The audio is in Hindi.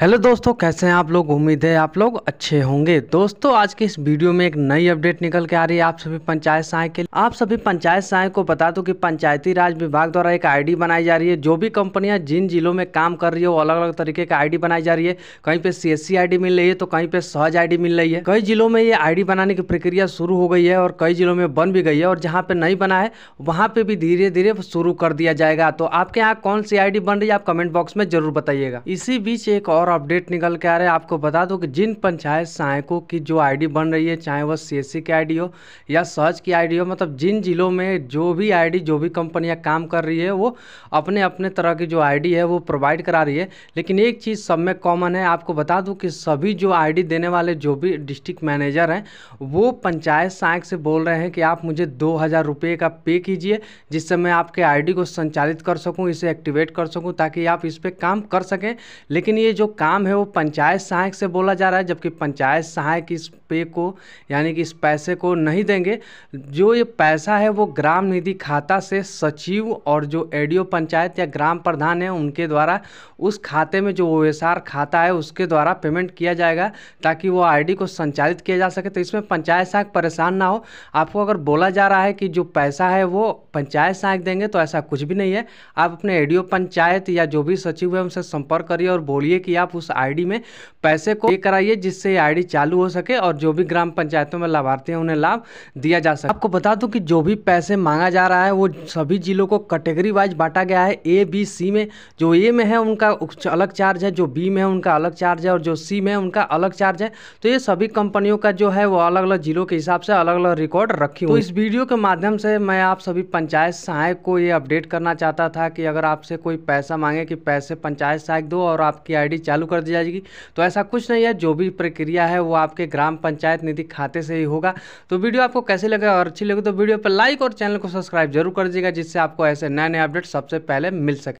हेलो दोस्तों कैसे हैं आप लोग उम्मीद है आप लोग अच्छे होंगे दोस्तों आज के इस वीडियो में एक नई अपडेट निकल के आ रही है आप सभी पंचायत सहायक के आप सभी पंचायत सहायक को बता दो कि पंचायती राज विभाग द्वारा एक आईडी बनाई जा रही है जो भी कंपनियां जिन जिलों में काम कर रही है वो अलग अलग तरीके की आई बनाई जा रही है कहीं पे सी एस मिल रही है तो कहीं पे सहज आई मिल रही है कई जिलों में ये आई बनाने की प्रक्रिया शुरू हो गई है और कई जिलों में बन भी गई है और जहाँ पे नहीं बना है वहाँ पे भी धीरे धीरे शुरू कर दिया जाएगा तो आपके यहाँ कौन सी आई बन रही है आप कमेंट बॉक्स में जरूर बताइएगा इसी बीच एक और और अपडेट निकल के आ रहे हैं आपको बता दूं कि जिन पंचायत सहायकों की जो आईडी बन रही है चाहे वह सीएससी e की आईडी हो या सहज की आईडी हो मतलब जिन जिलों में जो भी आईडी जो भी कंपनियां काम कर रही है वो अपने अपने तरह की जो आईडी है वो प्रोवाइड करा रही है लेकिन एक चीज़ सब में कॉमन है आपको बता दूँ कि सभी जो आई देने वाले जो भी डिस्ट्रिक्ट मैनेजर हैं वो पंचायत सहायक से बोल रहे हैं कि आप मुझे दो हज़ार का पे कीजिए जिससे मैं आपके आई को संचालित कर सकूँ इसे एक्टिवेट कर सकूँ ताकि आप इस पर काम कर सकें लेकिन ये जो काम है वो पंचायत सहायक से बोला जा रहा है जबकि पंचायत सहायक इस पे को यानी कि इस पैसे को नहीं देंगे जो ये पैसा है वो ग्राम निधि खाता से सचिव और जो एडीओ पंचायत या ग्राम प्रधान है उनके द्वारा उस खाते में जो ओ खाता है उसके द्वारा पेमेंट किया जाएगा ताकि वो आईडी को संचालित किया जा सके तो इसमें पंचायत सहायक परेशान ना हो आपको अगर बोला जा रहा है कि जो पैसा है वो पंचायत सहायक देंगे तो ऐसा कुछ भी नहीं है आप अपने एडीओ पंचायत या जो भी सचिव है उनसे संपर्क करिए और बोलिए कि आप आप उस आईडी में पैसे को पे कराइए जिससे आईडी चालू हो सके और जो भी ग्राम पंचायतों में लाभार्थी हैं उन्हें लाभ दिया जा सके आपको बता दूं कि जो भी पैसे मांगा जा रहा है वो सभी जिलों को कैटेगरी वाइज बांटा गया है ए बी सी में जो ए में है उनका अलग चार्ज है जो बी में है उनका अलग चार्ज है और जो सी में है उनका अलग चार्ज है तो ये सभी कंपनियों का जो है वो अलग अलग जिलों के हिसाब से अलग अलग रिकॉर्ड रखी हुई तो इस वीडियो के माध्यम से मैं आप सभी पंचायत सहायक को ये अपडेट करना चाहता था कि अगर आपसे कोई पैसा मांगे कि पैसे पंचायत सहायक दो और आपकी आईडी चालू चालू कर दी जाएगी तो ऐसा कुछ नहीं है जो भी प्रक्रिया है वो आपके ग्राम पंचायत निधि खाते से ही होगा तो वीडियो आपको कैसे लगे और अच्छी लगे तो वीडियो पर लाइक और चैनल को सब्सक्राइब जरूर कर दीजिएगा जिससे आपको ऐसे नए नए अपडेट सबसे पहले मिल सके